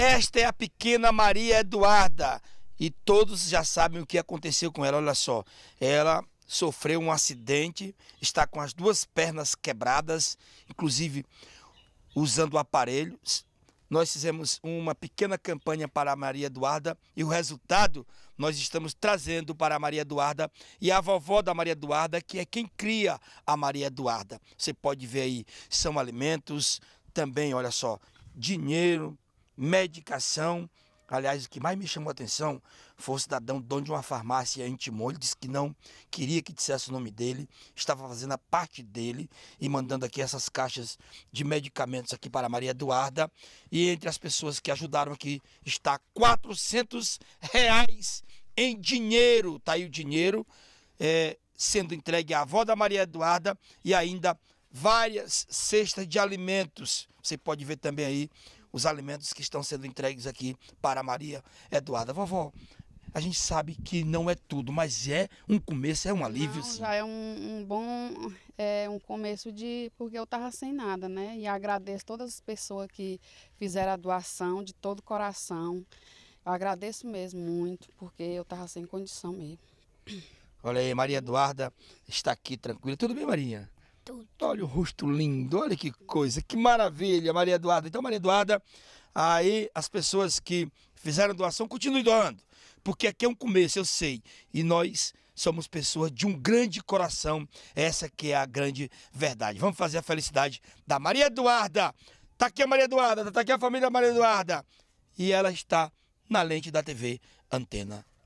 Esta é a pequena Maria Eduarda. E todos já sabem o que aconteceu com ela. Olha só, ela sofreu um acidente, está com as duas pernas quebradas, inclusive usando aparelhos. Nós fizemos uma pequena campanha para a Maria Eduarda e o resultado nós estamos trazendo para a Maria Eduarda e a vovó da Maria Eduarda, que é quem cria a Maria Eduarda. Você pode ver aí, são alimentos, também, olha só, dinheiro, medicação. Aliás, o que mais me chamou a atenção foi o cidadão dono de uma farmácia em Timon. Ele disse que não queria que dissesse o nome dele, estava fazendo a parte dele e mandando aqui essas caixas de medicamentos aqui para Maria Eduarda. E entre as pessoas que ajudaram aqui está 400 reais em dinheiro. Tá aí o dinheiro é, sendo entregue à avó da Maria Eduarda e ainda várias cestas de alimentos. Você pode ver também aí os alimentos que estão sendo entregues aqui para Maria Eduarda. Vovó, a gente sabe que não é tudo, mas é um começo, é um alívio. Não, sim. Já é um, um, bom é, um começo de. Porque eu estava sem nada, né? E agradeço todas as pessoas que fizeram a doação de todo o coração. Eu agradeço mesmo muito, porque eu estava sem condição mesmo. Olha aí, Maria Eduarda está aqui tranquila. Tudo bem, Marinha tudo. Olha o rosto lindo, olha que coisa, que maravilha, Maria Eduarda. Então, Maria Eduarda, aí as pessoas que fizeram doação, continuem doando, porque aqui é um começo, eu sei, e nós somos pessoas de um grande coração, essa que é a grande verdade. Vamos fazer a felicidade da Maria Eduarda. Tá aqui a Maria Eduarda, tá aqui a família Maria Eduarda. E ela está na lente da TV Antena